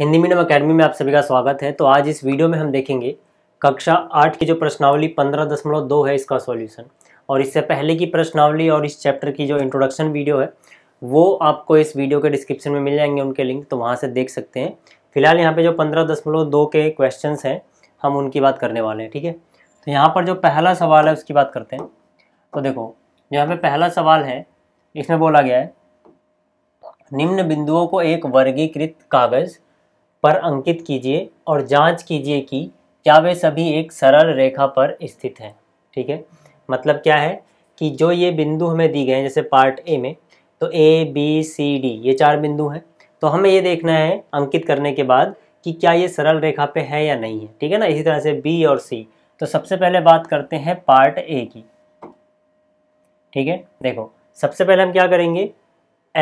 Hindi medium academy में आप सभी का स्वागत है तो आज इस वीडियो में हम देखेंगे कक्षा आठ की जो प्रश्नावली पंद्रह दशमलव दो है इसका सॉल्यूशन और इससे पहले की प्रश्नावली और इस चैप्टर की जो इंट्रोडक्शन वीडियो है वो आपको इस वीडियो के डिस्क्रिप्शन में मिल जाएंगे उनके लिंक तो वहाँ से देख सकते हैं फिलहाल यहाँ पर जो पंद्रह दशमलव दो के क्वेश्चन हैं हम उनकी बात करने वाले हैं ठीक है तो यहाँ पर जो पहला सवाल है उसकी बात करते हैं तो देखो यहाँ पे पहला सवाल है इसमें बोला गया है निम्न बिंदुओं को एक वर्गीकृत कागज़ पर अंकित कीजिए और जांच कीजिए कि क्या वे सभी एक सरल रेखा पर स्थित हैं ठीक है मतलब क्या है कि जो ये बिंदु हमें दी गए हैं जैसे पार्ट ए में तो ए बी सी डी ये चार बिंदु हैं तो हमें ये देखना है अंकित करने के बाद कि क्या ये सरल रेखा पे है या नहीं है ठीक है ना इसी तरह से बी और सी तो सबसे पहले बात करते हैं पार्ट ए की ठीक है देखो सबसे पहले हम क्या करेंगे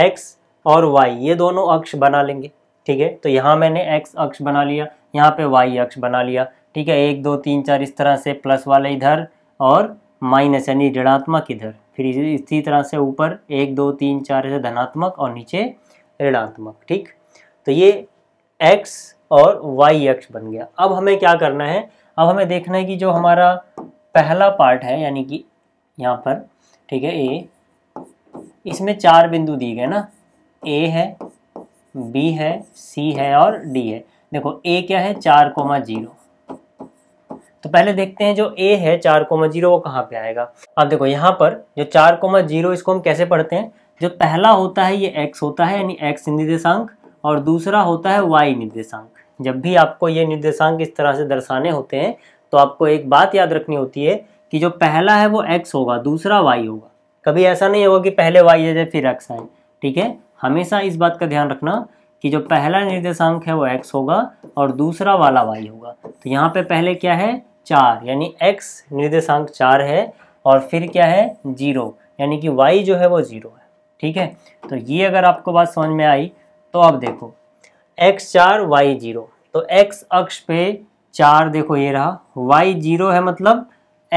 एक्स और वाई ये दोनों अक्ष बना लेंगे ठीक है तो यहाँ मैंने एक्स अक्ष बना लिया यहाँ पे वाई अक्ष बना लिया ठीक है एक दो तीन चार इस तरह से प्लस वाला इधर और माइनस यानी ऋणात्मक इधर फिर इसी तरह से ऊपर एक दो तीन चार ऐसे धनात्मक और नीचे ऋणात्मक ठीक तो ये एक्स और वाई अक्ष बन गया अब हमें क्या करना है अब हमें देखना है कि जो हमारा पहला पार्ट है यानी कि यहाँ पर ठीक है ए इसमें चार बिंदु दिए गए ना ए है बी है सी है और डी है देखो ए क्या है चार कोमा जीरो तो पहले देखते हैं जो ए है चार कोमा जीरो वो कहाँ पे आएगा अब देखो यहाँ पर जो चार कोमा जीरो इसको हम कैसे पढ़ते हैं जो पहला होता है ये एक्स होता है यानी एक्स निर्देशांक और दूसरा होता है वाई निर्देशांक जब भी आपको ये निर्देशांक इस तरह से दर्शाने होते हैं तो आपको एक बात याद रखनी होती है कि जो पहला है वो एक्स होगा दूसरा वाई होगा कभी ऐसा नहीं होगा कि पहले वाई है फिर एक्स आए ठीक है हमेशा इस बात का ध्यान रखना कि जो पहला निर्देशांक है वो x होगा और दूसरा वाला y होगा तो यहाँ पे पहले क्या है चार यानी x निर्देशांक चार है और फिर क्या है जीरो यानी कि y जो है वो जीरो है ठीक है तो ये अगर आपको बात समझ में आई तो आप देखो एक्स चार वाई जीरो तो एक्स अक्ष पे चार देखो ये रहा वाई जीरो है मतलब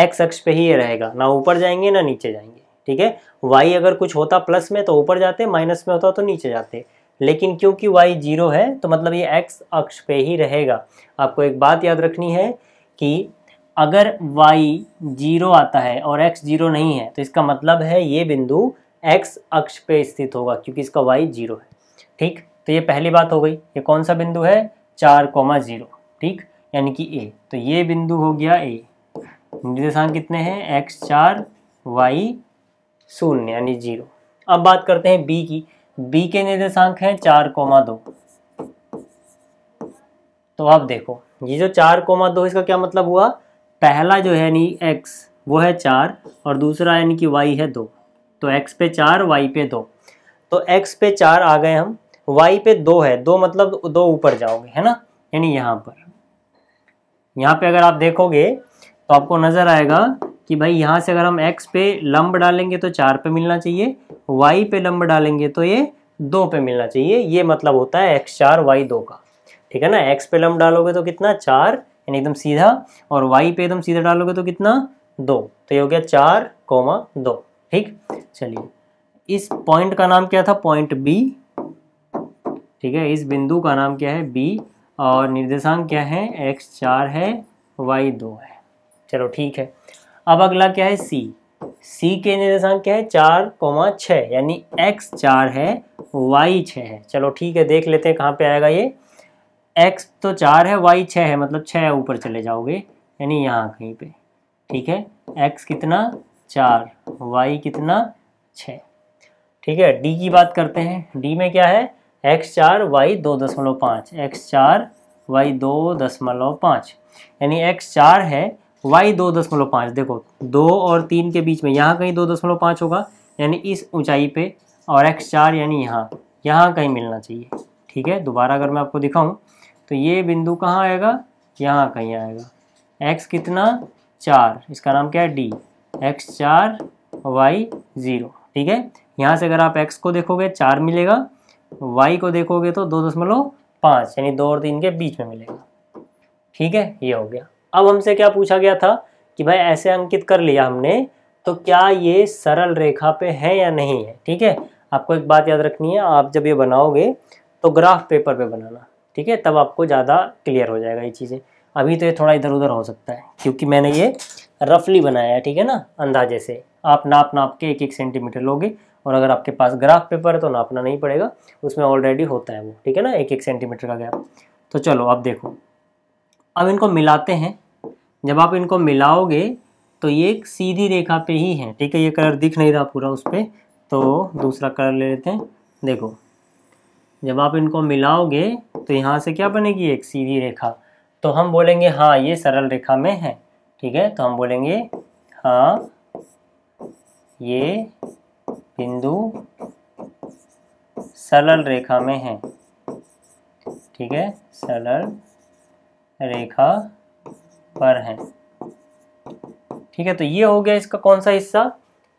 एक्स अक्ष पे ही ये रहेगा ना ऊपर जाएंगे ना नीचे जाएंगे ठीक है वाई अगर कुछ होता प्लस में तो ऊपर जाते माइनस में होता तो नीचे जाते लेकिन क्योंकि वाई जीरो है तो मतलब ये एक्स अक्ष पे ही रहेगा आपको एक बात याद रखनी है कि अगर वाई जीरो आता है और एक्स जीरो नहीं है तो इसका मतलब है ये बिंदु एक्स अक्ष पे स्थित होगा क्योंकि इसका वाई जीरो है ठीक तो ये पहली बात हो गई ये कौन सा बिंदु है चार कोमा जीरो ठीक यानी कि ए तो ये बिंदु हो गया ए निर्देशांक कितने हैं एक्स चार वाई शून्य यानी जीरो अब बात करते हैं बी की बी के निर्देशांक हैं चार कोमा दो तो आप देखो ये जो चार कोमा दो इसका क्या मतलब हुआ पहला जो है यानी एक्स वो है चार और दूसरा यानी कि वाई है दो तो एक्स पे चार वाई पे दो तो एक्स पे चार आ गए हम वाई पे दो है दो मतलब दो ऊपर जाओगे है ना यानी यहाँ पर यहाँ पे अगर आप देखोगे तो आपको नज़र आएगा कि भाई यहाँ से अगर हम x पे लंब डालेंगे तो चार पे मिलना चाहिए y पे लंब डालेंगे तो ये दो पे मिलना चाहिए ये मतलब होता है एक्स चार वाई दो का ठीक है ना x पे लंब डालोगे तो कितना चार यानी एकदम सीधा और y पे एकदम सीधा डालोगे तो कितना दो तो ये हो गया चार कोमा दो ठीक चलिए इस पॉइंट का नाम क्या था पॉइंट बी ठीक है इस बिंदु का नाम क्या है बी और निर्देशांक क्या है एक्स चार है वाई दो है चलो ठीक है अब अगला क्या है सी सी के निर्देशांक क्या है चार कोमा छः यानी एक्स चार है वाई छः है चलो ठीक है देख लेते हैं कहाँ पे आएगा ये एक्स तो चार है वाई छः है मतलब छः ऊपर चले जाओगे यानी यहाँ कहीं पे ठीक है एक्स कितना चार वाई कितना छः ठीक है डी की बात करते हैं डी में क्या है एक्स चार वाई दो दशमलव पाँच एक्स चार वाई दो दशमलव पाँच यानी एक्स चार है वाई दो दशमलव पाँच देखो दो और तीन के बीच में यहाँ कहीं दो दशमलव पाँच होगा यानी इस ऊंचाई पे और एक्स चार यानी यहाँ यहाँ कहीं मिलना चाहिए ठीक है दोबारा अगर मैं आपको दिखाऊं तो ये बिंदु कहाँ आएगा यहाँ कहीं आएगा एक्स कितना चार इसका नाम क्या है डी एक्स चार वाई ज़ीरो ठीक है यहाँ से अगर आप एक्स को देखोगे चार मिलेगा वाई को देखोगे तो दो दशमलव पाँच यानी दो और तीन के बीच में मिलेगा ठीक है ये हो गया अब हमसे क्या पूछा गया था कि भाई ऐसे अंकित कर लिया हमने तो क्या ये सरल रेखा पे है या नहीं है ठीक है आपको एक बात याद रखनी है आप जब ये बनाओगे तो ग्राफ पेपर पे बनाना ठीक है तब आपको ज़्यादा क्लियर हो जाएगा ये चीज़ें अभी तो ये थोड़ा इधर उधर हो सकता है क्योंकि मैंने ये रफली बनाया है ठीक है ना अंदाजे से आप नाप नाप के एक एक सेंटीमीटर लोगे और अगर आपके पास ग्राफ पेपर है तो नापना नहीं पड़ेगा उसमें ऑलरेडी होता है वो ठीक है ना एक एक सेंटीमीटर का गैप तो चलो आप देखो अब इनको मिलाते हैं जब आप इनको मिलाओगे तो ये एक सीधी रेखा पे ही है ठीक है ये कलर दिख नहीं रहा पूरा उस पर तो दूसरा कलर ले लेते हैं देखो जब आप इनको मिलाओगे तो यहाँ से क्या बनेगी एक सीधी रेखा तो हम बोलेंगे हाँ ये सरल रेखा में है ठीक है तो हम बोलेंगे हाँ ये बिंदु सरल रेखा में है ठीक है सरल रेखा पर है ठीक है तो ये हो गया इसका कौन सा हिस्सा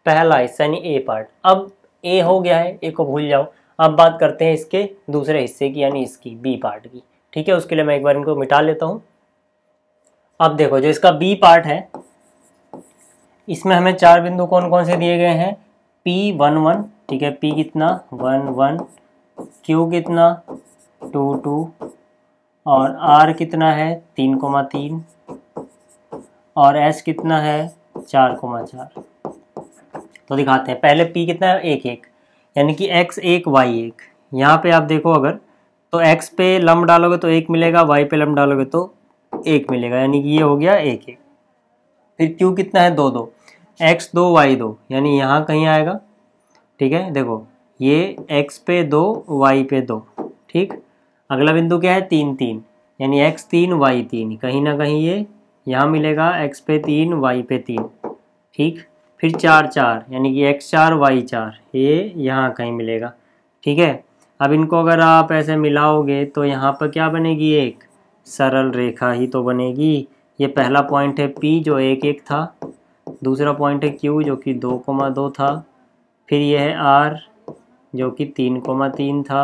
पहला हिस्सा यानी ए पार्ट अब ए हो गया है ए को भूल जाओ अब बात करते हैं इसके दूसरे हिस्से की यानी इसकी बी पार्ट की ठीक है उसके लिए मैं एक बार इनको मिटा लेता हूँ अब देखो जो इसका बी पार्ट है इसमें हमें चार बिंदु कौन कौन से दिए गए हैं पी वन वन ठीक है पी कितना वन वन क्यू कितना टू टू और आर कितना है तीन कोमा तीन और एस कितना है चार कोमा चार तो दिखाते हैं पहले पी कितना है एक एक यानी कि एक्स एक वाई एक यहाँ पे आप देखो अगर तो एक्स पे लम डालोगे तो एक मिलेगा वाई पे लम डालोगे तो एक मिलेगा यानी कि ये हो गया एक एक फिर क्यू कितना है दो दो एक्स दो वाई दो यानी यहाँ कहीं आएगा ठीक है देखो ये एक्स पे दो वाई पे दो ठीक अगला बिंदु क्या है तीन तीन यानी एक्स तीन वाई तीन कहीं ना कहीं ये यहाँ मिलेगा एक्स पे तीन वाई पे तीन ठीक फिर चार चार यानी कि एक्स चार वाई चार ये यहाँ कहीं मिलेगा ठीक है अब इनको अगर आप ऐसे मिलाओगे तो यहाँ पर क्या बनेगी एक सरल रेखा ही तो बनेगी ये पहला पॉइंट है पी जो एक एक था दूसरा पॉइंट है क्यू जो कि दो कोमा दो था फिर यह है आर जो कि तीन कोमा तीन था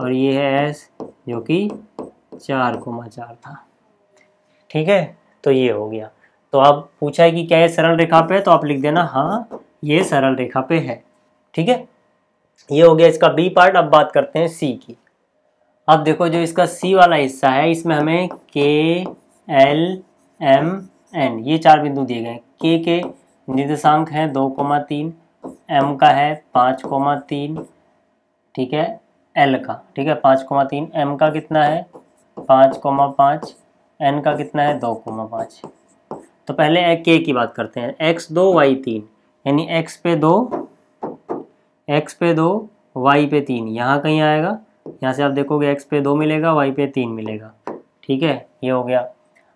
और ये है एस जो कि चार कोमा चार था ठीक है तो ये हो गया तो आप पूछा है कि क्या ये सरल रेखा पे है तो आप लिख देना हाँ ये सरल रेखा पे है ठीक है ये हो गया इसका बी पार्ट अब बात करते हैं सी की अब देखो जो इसका सी वाला हिस्सा है इसमें हमें के एल एम एन ये चार बिंदु दिए गए के के निर्देशांक है दो कोमा तीन एम का है पाँच कोमा तीन ठीक है एल का ठीक है पाँच कोमा तीन एम का कितना है पाँच कोमा पाँच एन का कितना है दो कोमा पाँच तो पहले के की बात करते हैं एक्स दो वाई तीन यानी एक्स पे दो एक्स पे दो वाई पे तीन यहाँ कहीं आएगा यहाँ से आप देखोगे एक्स पे दो मिलेगा वाई पे तीन मिलेगा ठीक है ये हो गया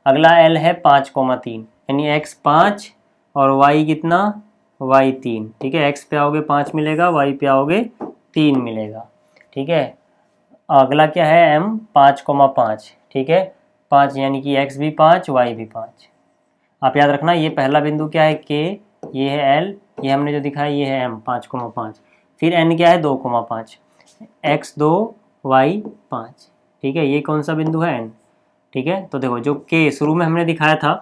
अगला एल है पाँच कोमा तीन यानी एक्स पाँच और वाई कितना वाई तीन ठीक है एक्स पे आओगे पाँच मिलेगा वाई पे आओगे तीन मिलेगा ठीक है अगला क्या है एम पाँच कोमा पाँच ठीक है पाँच यानी कि एक्स भी पाँच वाई भी पाँच आप याद रखना ये पहला बिंदु क्या है के ये है एल ये हमने जो दिखाया ये है एम पाँच कोमा पाँच फिर एन क्या है दो कोमा पाँच एक्स दो वाई पाँच ठीक है ये कौन सा बिंदु है एन ठीक है तो देखो जो के शुरू में हमने दिखाया था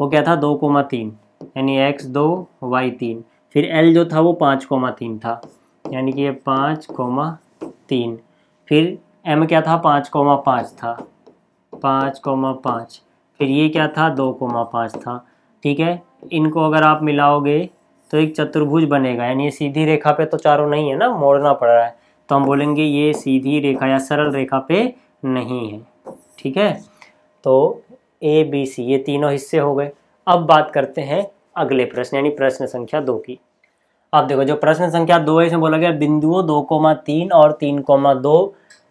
वो क्या था दो कोमा तीन यानी एक्स दो वाई तीन फिर एल जो था वो पाँच कोमा तीन था यानी कि ये पाँच कोमा तीन फिर एम क्या था पाँच कोमा पाँच था पाँच कोमा पाँच फिर ये क्या था दो कोमा पाँच था ठीक है इनको अगर आप मिलाओगे तो एक चतुर्भुज बनेगा यानी सीधी रेखा पे तो चारों नहीं है ना मोड़ना पड़ रहा है तो हम बोलेंगे ये सीधी रेखा या सरल रेखा पे नहीं है ठीक है तो ए बी सी ये तीनों हिस्से हो गए अब बात करते हैं अगले प्रश्न यानी प्रश्न संख्या दो की अब देखो जो प्रश्न संख्या दो है इसमें बोला गया बिंदुओं दो कोमा तीन और तीन कोमा दो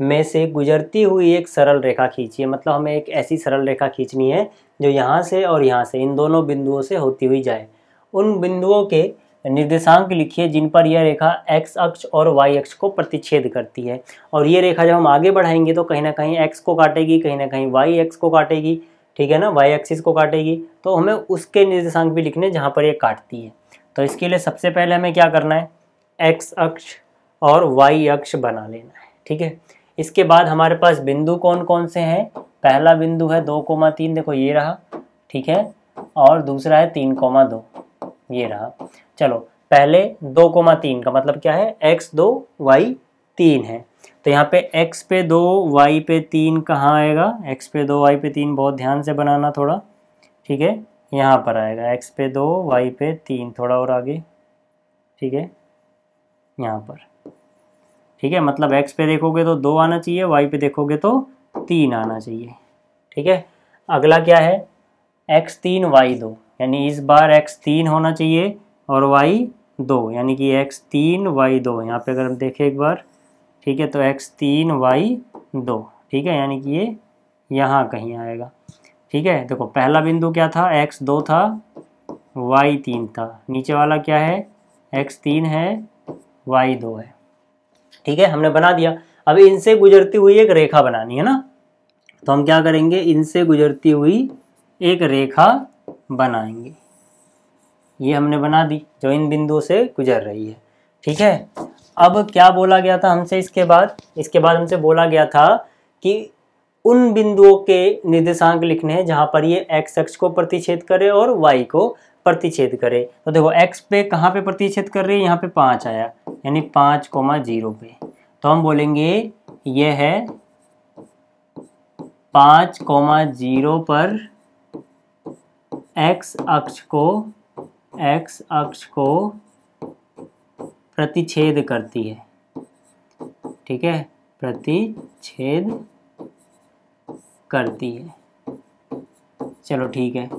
में से गुजरती हुई एक सरल रेखा खींचिए मतलब हमें एक ऐसी सरल रेखा खींचनी है जो यहाँ से और यहाँ से इन दोनों बिंदुओं से होती हुई जाए उन बिंदुओं के निर्देशांक लिखिए जिन पर यह रेखा x अक्ष और y अक्ष को प्रतिच्छेद करती है और ये रेखा जब हम आगे बढ़ाएंगे तो कहीं ना कहीं x को काटेगी कहीं ना कहीं y एक्स को काटेगी ठीक है ना y एक्सिस को काटेगी तो हमें उसके निर्देशांक भी लिखने जहाँ पर ये काटती है तो इसके लिए सबसे पहले हमें क्या करना है एक्स अक्ष और वाई अक्ष बना लेना है ठीक है इसके बाद हमारे पास बिंदु कौन कौन से हैं पहला बिंदु है दो कोमा तीन देखो ये रहा ठीक है और दूसरा है तीन कोमा दो ये रहा चलो पहले दो कोमा तीन का मतलब क्या है एक्स दो वाई तीन है तो यहाँ पे एक्स पे दो वाई पे तीन कहाँ आएगा एक्स पे दो वाई पे तीन बहुत ध्यान से बनाना थोड़ा ठीक है यहाँ पर आएगा एक्स पे दो वाई पे तीन थोड़ा और आगे ठीक है यहाँ पर ठीक है मतलब एक्स पे देखोगे तो दो आना चाहिए वाई पे देखोगे तो तीन आना चाहिए ठीक है अगला क्या है एक्स तीन वाई दो यानी इस बार एक्स तीन होना चाहिए और वाई दो यानी कि एक्स तीन वाई दो यहाँ पे अगर हम देखें एक बार ठीक है तो एक्स तीन वाई दो ठीक है यानी कि ये यहाँ कहीं आएगा ठीक है देखो पहला बिंदु क्या था एक्स दो था वाई तीन था नीचे वाला क्या है एक्स तीन है वाई दो है ठीक है हमने बना दिया अब इनसे गुजरती हुई एक रेखा बनानी है ना तो हम क्या करेंगे इनसे गुजरती हुई एक रेखा बनाएंगे ये हमने बना दी जो इन बिंदुओं से गुजर रही है ठीक है अब क्या बोला गया था हमसे इसके बाद इसके बाद हमसे बोला गया था कि उन बिंदुओं के निर्देशांक लिखने हैं जहां पर ये एक्स अक्ष को प्रतिच्छेद करे और वाई को प्रतिच्छेद करे तो देखो एक्स पे कहाँ पे प्रतिच्छेद कर रही है यहाँ पे पाँच आया यानी पाँच कोमा जीरो पे तो हम बोलेंगे ये है पाँच कोमा जीरो पर एक्स अक्ष को एक्स अक्ष को प्रतिच्छेद करती है ठीक है प्रतिच्छेद करती है चलो ठीक है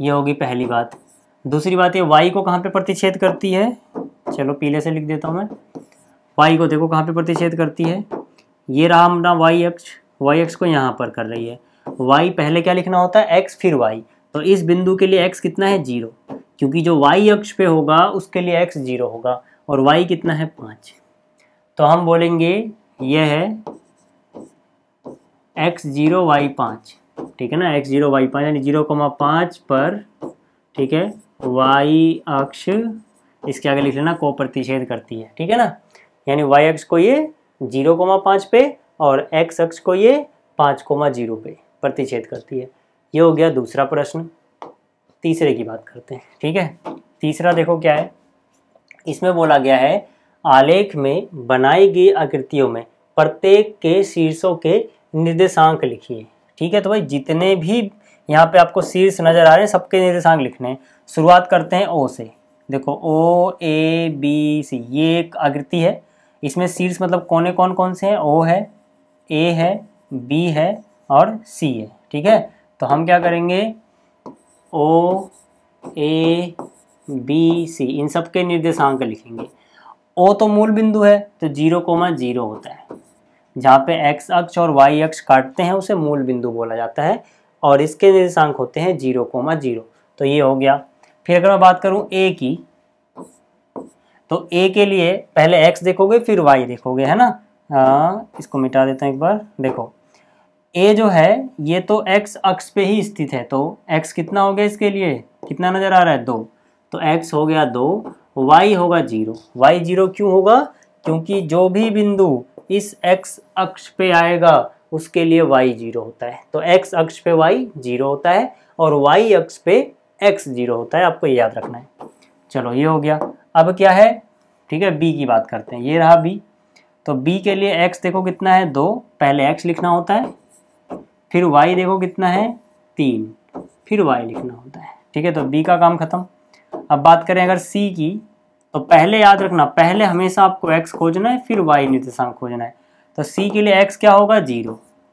ये होगी पहली बात दूसरी बात ये वाई को कहाँ पे प्रतिच्छेद करती है चलो पीले से लिख देता हूँ मैं वाई को देखो कहाँ पे प्रतिच्छेद करती है ये रहा अपना वाई एक्स वाई एक्स को यहाँ पर कर रही है वाई पहले क्या लिखना होता है एक्स फिर वाई तो इस बिंदु के लिए एक्स कितना है जीरो क्योंकि जो वाई अक्ष पे होगा उसके लिए एक्स जीरो होगा और वाई कितना है पाँच तो हम बोलेंगे यह है एक्स जीरो वाई पाँच ठीक है ना एक्स जीरो वाई पाँच यानी जीरो कोमा पाँच पर ठीक है वाई अक्ष इसके आगे लिख लेना को प्रतिषेध करती है ठीक है ना यानी वाई अक्ष को ये जीरो कोमा पाँच पे और एक्स अक्ष को ये पाँच कोमा जीरो पे प्रतिषेध करती है ये हो गया दूसरा प्रश्न तीसरे की बात करते हैं ठीक है तीसरा देखो क्या है इसमें बोला गया है आलेख में बनाई गई आकृतियों में प्रत्येक के शीर्षों के निर्देशांक लिखिए ठीक है तो भाई जितने भी यहाँ पे आपको शीर्ष नज़र आ रहे हैं सबके निर्देशांक लिखने हैं शुरुआत करते हैं ओ से देखो ओ ए बी सी ये एक आकृति है इसमें शीर्ष मतलब कोने कौन कौन से हैं ओ है ए है बी है और सी है ठीक है तो हम क्या करेंगे ओ ए बी सी इन सब के निर्देशांक लिखेंगे ओ तो मूल बिंदु है तो जीरो कोमा जीरो होता है जहाँ पे एक्स अक्ष और वाई अक्ष काटते हैं उसे मूल बिंदु बोला जाता है और इसके निर्देशांक होते हैं जीरो कोमा जीरो तो ये हो गया फिर अगर मैं बात करूँ ए की तो ए के लिए पहले एक्स देखोगे फिर वाई देखोगे है ना आ, इसको मिटा देते हैं एक बार देखो ए जो है ये तो एक्स अक्ष पे ही स्थित है तो एक्स कितना हो गया इसके लिए कितना नज़र आ रहा है दो तो एक्स हो गया दो वाई होगा जीरो वाई जीरो क्यों होगा क्योंकि जो भी बिंदु इस एक्स अक्ष पे आएगा उसके लिए वाई जीरो होता है तो एक्स अक्ष पे वाई जीरो होता है और वाई अक्ष पे एक्स जीरो होता है आपको याद रखना है चलो ये हो गया अब क्या है ठीक है बी की बात करते हैं ये रहा बी तो बी के लिए एक्स देखो कितना है दो पहले एक्स लिखना होता है फिर वाई देखो कितना है तीन फिर वाई लिखना होता है ठीक है तो बी का काम खत्म अब बात करें अगर सी की तो पहले याद रखना पहले हमेशा आपको एक्स खोजना है फिर वाई निर्देशांक खोजना है तो सी के लिए एक्स क्या होगा जीरो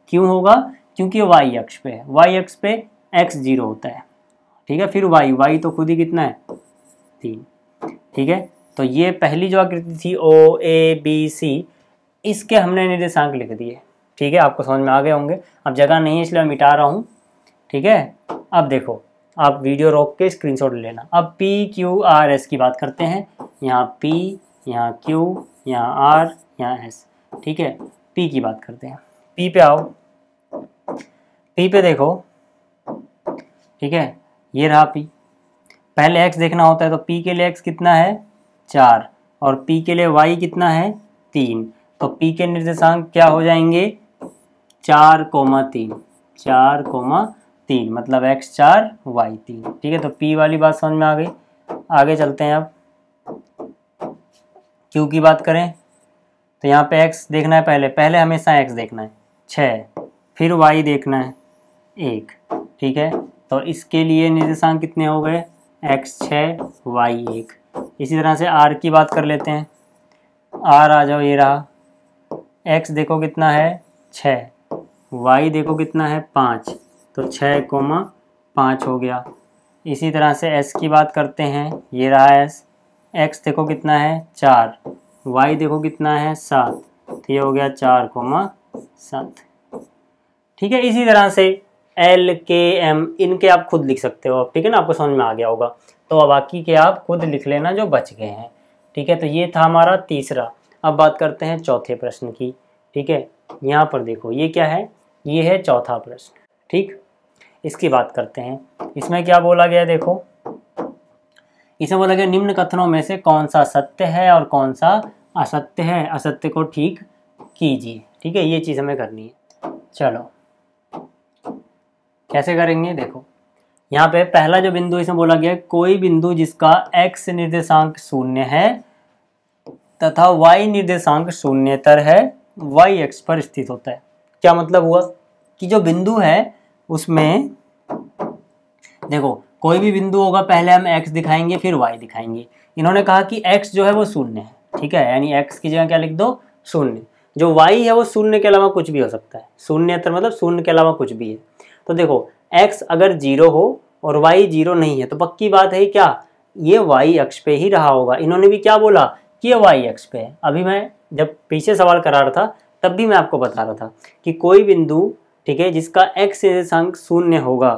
क्यों होगा क्योंकि वाई अक्ष पे है वाई अक्ष पे एक्स जीरो होता है ठीक है फिर वाई वाई तो खुद ही कितना है तीन ठीक है तो ये पहली जो आकृति थी ओ ए बी सी इसके हमने निर्देशांक लिख दिए ठीक है आपको समझ में आ गए होंगे अब जगह नहीं है इसलिए मैं मिटा रहा हूँ ठीक है अब देखो आप वीडियो रोक के स्क्रीनशॉट लेना अब पी क्यू आर एस की बात करते हैं यहाँ पी यहाँ क्यू यहाँ आर यहाँ एस ठीक है पी की बात करते हैं पी पे आओ पी पे देखो ठीक है ये रहा पी पहले एक्स देखना होता है तो पी के लिए एक्स कितना है चार और पी के लिए वाई कितना है तीन तो पी के निर्देशांक क्या हो जाएंगे चार कोमा तीन चार कोमा तीन मतलब एक्स चार वाई तीन ठीक है तो पी वाली बात समझ में आ गई आगे चलते हैं अब क्यू की बात करें तो यहाँ पे एक्स देखना है पहले पहले हमेशा एक्स देखना है छः फिर वाई देखना है एक ठीक है तो इसके लिए निर्देशांक कितने हो गए एक्स छ वाई एक इसी तरह से आर की बात कर लेते हैं आर आ जाओ ये रहा एक्स देखो कितना है छ वाई देखो कितना है पाँच तो छः कोमा पाँच हो गया इसी तरह से एस की बात करते हैं ये रहा एस एक्स देखो कितना है चार वाई देखो कितना है सात तो ये हो गया चार कोमा सात ठीक है इसी तरह से एल के एम इनके आप खुद लिख सकते हो ठीक है ना आपको समझ में आ गया होगा तो बाकी के आप खुद लिख लेना जो बच गए हैं ठीक है तो ये था हमारा तीसरा अब बात करते हैं चौथे प्रश्न की ठीक है यहाँ पर देखो ये क्या है ये है चौथा प्रश्न ठीक इसकी बात करते हैं इसमें क्या बोला गया देखो इसमें बोला गया निम्न कथनों में से कौन सा सत्य है और कौन सा असत्य है असत्य को ठीक कीजिए ठीक है ये चीज़ हमें करनी है चलो कैसे करेंगे देखो यहाँ पे पहला जो बिंदु इसमें बोला गया कोई बिंदु जिसका एक्स निर्देशांक शून्य है तथा वाई निर्देशांक शून्यतर है वाई एक्स पर स्थित होता है क्या मतलब हुआ कि जो बिंदु है उसमें देखो कोई भी बिंदु होगा पहले हम एक्स दिखाएंगे फिर वाई दिखाएंगे इन्होंने कहा कि एक्स जो है वो शून्य है ठीक है यानी एक्स की जगह क्या लिख दो शून्य जो वाई है वो शून्य के अलावा कुछ भी हो सकता है शून्य मतलब शून्य के अलावा कुछ भी है तो देखो एक्स अगर जीरो हो और वाई जीरो नहीं है तो पक्की बात है क्या ये वाई अक्ष पे ही रहा होगा इन्होंने भी क्या बोला कि ये वाई अक्ष पे है अभी मैं जब पीछे सवाल करा रहा था तब भी मैं आपको बता रहा था कि कोई बिंदु ठीक है जिसका एक्स निर्देशांक शून्य होगा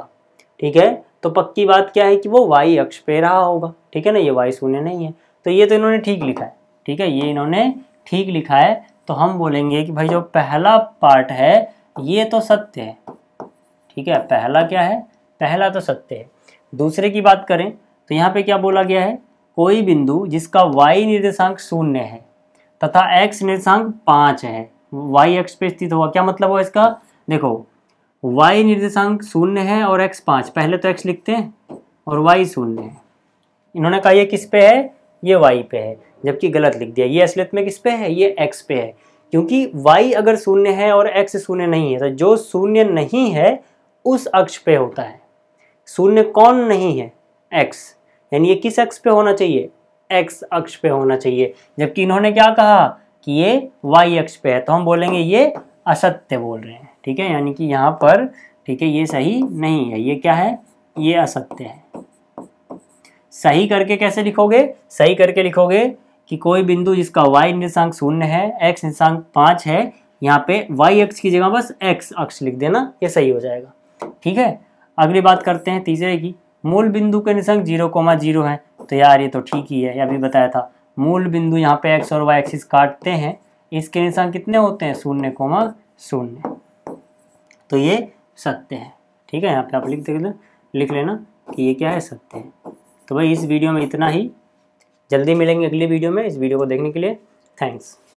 ठीक है तो पक्की बात क्या है कि वो वाई अक्ष पे रहा होगा ठीक है ना ये वाई शून्य नहीं है तो ये तो इन्होंने ठीक लिखा है ठीक है ये इन्होंने ठीक लिखा है तो हम बोलेंगे कि भाई जो पहला पार्ट है ये तो सत्य है ठीक है पहला क्या है पहला तो सत्य है दूसरे की बात करें तो यहाँ पे क्या बोला गया है कोई बिंदु जिसका वाई निर्देशांक शून्य है तथा एक्स निर्देशांक पाँच है वाई एक्स पे स्थित होगा क्या मतलब हुआ इसका देखो y निर्देशांक शून्य है और x पाँच पहले तो x लिखते हैं और y शून्य है इन्होंने कहा ये किस पे है ये y पे है जबकि गलत लिख दिया ये असलियत में किस पे है ये x पे है क्योंकि y अगर शून्य है और x शून्य नहीं है तो जो शून्य नहीं है उस अक्ष पे होता है शून्य कौन नहीं है x यानी ये किस अक्ष पे होना चाहिए x अक्ष पे होना चाहिए जबकि इन्होंने क्या कहा कि ये y अक्ष पे है तो हम बोलेंगे ये असत्य बोल रहे हैं ठीक है यानी कि यहाँ पर ठीक है ये सही नहीं है ये क्या है ये असत्य है सही करके कैसे लिखोगे सही करके लिखोगे कि कोई बिंदु जिसका y निशांक शून्य है x निशांक पाँच है यहाँ पे y अक्ष की जगह बस x अक्ष लिख देना ये सही हो जाएगा ठीक है अगली बात करते हैं तीसरे की मूल बिंदु के निशांक जीरो कोमा जीरो है तो यार ये तो ठीक ही है अभी बताया था मूल बिंदु यहाँ पे x और y एक्सिस काटते हैं इसके निशांक कितने होते हैं शून्य कोमा शून्य तो ये सत्य है ठीक है यहाँ पे आप लिख देख लिख लेना कि ये क्या है सत्य है तो भाई इस वीडियो में इतना ही जल्दी मिलेंगे अगली वीडियो में इस वीडियो को देखने के लिए थैंक्स